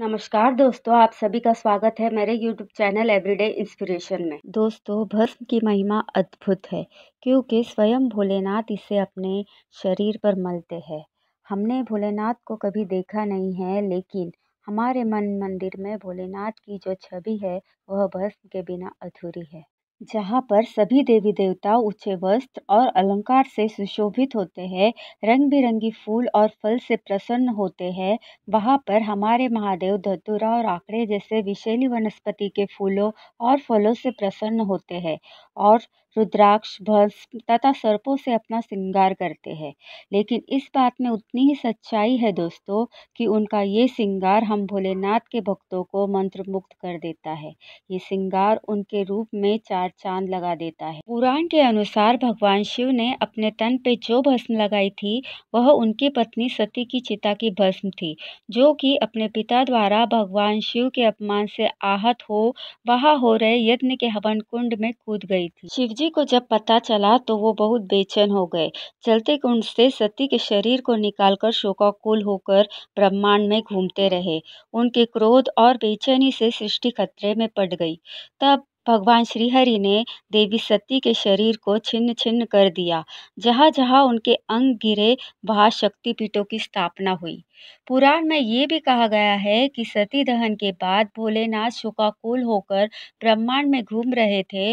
नमस्कार दोस्तों आप सभी का स्वागत है मेरे यूट्यूब चैनल एवरीडे इंस्पिरेशन में दोस्तों भस्म की महिमा अद्भुत है क्योंकि स्वयं भोलेनाथ इसे अपने शरीर पर मलते हैं हमने भोलेनाथ को कभी देखा नहीं है लेकिन हमारे मन मंदिर में भोलेनाथ की जो छवि है वह भस्म के बिना अधूरी है जहाँ पर सभी देवी देवता ऊँचे वस्त्र और अलंकार से सुशोभित होते हैं रंग बिरंगी फूल और फल से प्रसन्न होते हैं वहाँ पर हमारे महादेव धतूरा और आकड़े जैसे विषैली वनस्पति के फूलों और फलों से प्रसन्न होते हैं और रुद्राक्ष भस्म तथा सर्पों से अपना श्रृंगार करते हैं लेकिन इस बात में उतनी ही सच्चाई है दोस्तों कि उनका ये श्रृंगार हम भोलेनाथ के भक्तों को मंत्रमुग्ध कर देता है ये श्रृंगार उनके रूप में चार चांद लगा देता है पुराण के अनुसार भगवान शिव ने अपने तन पे जो भस्म लगाई थी वह उनकी पत्नी सती की चिता की भस्म थी जो कि अपने पिता द्वारा भगवान शिव के अपमान से आहत हो वहाँ हो रहे यज्ञ के हवन कुंड में कूद गई गई थी शिवजी को जब पता चला तो वो बहुत बेचैन हो गए चलते उनसे सती के शरीर को निकालकर शोकाकुल होकर ब्रह्मांड में घूमते रहे उनके क्रोध और बेचैनी से सृष्टि खतरे में पड़ गई तब भगवान श्रीहरि ने देवी सती के शरीर को छिन्न छिन्न कर दिया जहाँ जहाँ उनके अंग गिरे वहाँ शक्तिपीठों की स्थापना हुई पुराण में ये भी कहा गया है कि सती दहन के बाद भोलेनाथ शोकाकुल होकर ब्रह्मांड में घूम रहे थे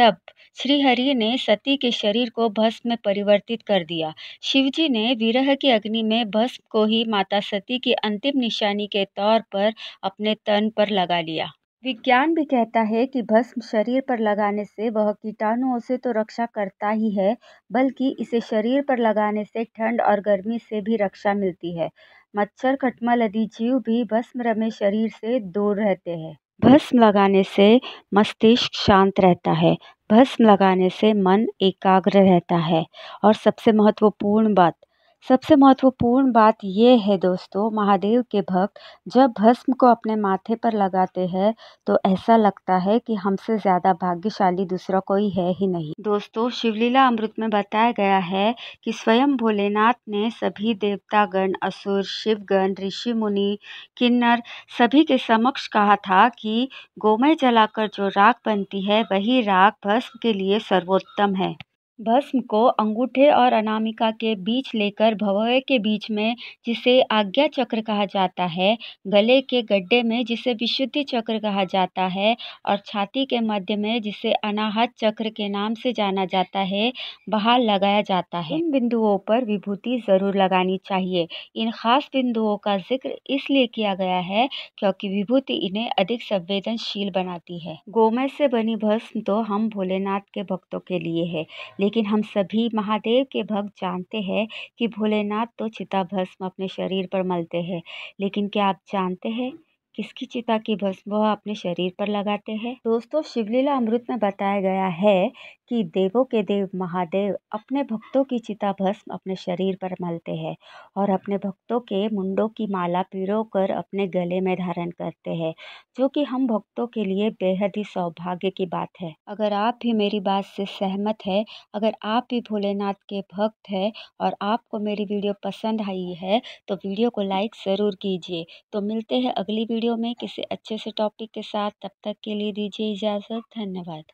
तब श्रीहरि ने सती के शरीर को भस्म में परिवर्तित कर दिया शिवजी ने विरह की अग्नि में भस्म को ही माता सती की अंतिम निशानी के तौर पर अपने तन पर लगा लिया विज्ञान भी कहता है कि भस्म शरीर पर लगाने से वह कीटाणुओं से तो रक्षा करता ही है बल्कि इसे शरीर पर लगाने से ठंड और गर्मी से भी रक्षा मिलती है मच्छर खटमल आदि जीव भी भस्म रमे शरीर से दूर रहते हैं भस्म लगाने से मस्तिष्क शांत रहता है भस्म लगाने से मन एकाग्र रहता है और सबसे महत्वपूर्ण बात सबसे महत्वपूर्ण बात यह है दोस्तों महादेव के भक्त जब भस्म को अपने माथे पर लगाते हैं तो ऐसा लगता है कि हमसे ज़्यादा भाग्यशाली दूसरा कोई है ही नहीं दोस्तों शिवलीला अमृत में बताया गया है कि स्वयं भोलेनाथ ने सभी देवतागण असुर शिवगण ऋषि मुनि किन्नर सभी के समक्ष कहा था कि गोमय जलाकर जो राख बनती है वही राख भस्म के लिए सर्वोत्तम है भस्म को अंगूठे और अनामिका के बीच लेकर भवय के बीच में जिसे आज्ञा चक्र कहा जाता है गले के गड्ढे में जिसे विशुद्धि चक्र कहा जाता है और छाती के मध्य में जिसे अनाहत चक्र के नाम से जाना जाता है बहाल लगाया जाता है इन बिंदुओं पर विभूति ज़रूर लगानी चाहिए इन खास बिंदुओं का जिक्र इसलिए किया गया है क्योंकि विभूति इन्हें अधिक संवेदनशील बनाती है गोमय से बनी भस्म तो हम भोलेनाथ के भक्तों के लिए है लेकिन हम सभी महादेव के भक्त जानते हैं कि भोलेनाथ तो चिता भस्म अपने शरीर पर मलते हैं लेकिन क्या आप जानते हैं किसकी चिता की भस्म वह अपने शरीर पर लगाते हैं दोस्तों शिवलीला अमृत में बताया गया है कि देवों के देव महादेव अपने भक्तों की चिता भस्म अपने शरीर पर मलते हैं और अपने भक्तों के मुंडों की माला पिरो कर अपने गले में धारण करते हैं जो कि हम भक्तों के लिए बेहद ही सौभाग्य की बात है अगर आप भी मेरी बात से सहमत है अगर आप भी भोलेनाथ के भक्त है और आपको मेरी वीडियो पसंद आई है तो वीडियो को लाइक ज़रूर कीजिए तो मिलते हैं अगली वीडियो वीडियो में किसी अच्छे से टॉपिक के साथ तब तक के लिए दीजिए इजाज़त धन्यवाद